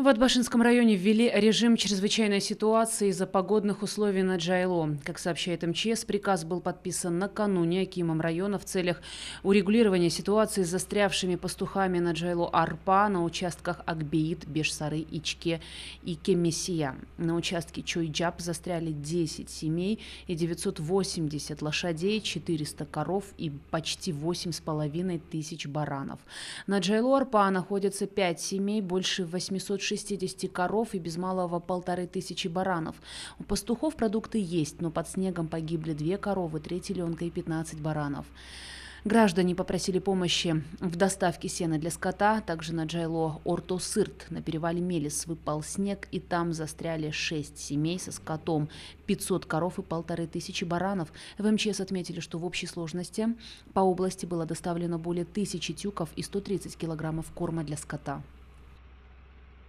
В Атбашинском районе ввели режим чрезвычайной ситуации из-за погодных условий на Джайло. Как сообщает МЧС, приказ был подписан накануне Акимом района в целях урегулирования ситуации с застрявшими пастухами на Джайло Арпа на участках Акбеит, Бешсары, Ичке и Кемесия. На участке Чуйджаб застряли 10 семей и 980 лошадей, 400 коров и почти 8,5 тысяч баранов. На Джайло Арпа находятся 5 семей, больше 800. 60 коров и без малого полторы тысячи баранов. У пастухов продукты есть, но под снегом погибли две коровы, три теленка и 15 баранов. Граждане попросили помощи в доставке сена для скота. Также на Джайло Ортосырт на перевале Мелис выпал снег, и там застряли шесть семей со скотом, 500 коров и полторы тысячи баранов. В МЧС отметили, что в общей сложности по области было доставлено более тысячи тюков и 130 килограммов корма для скота.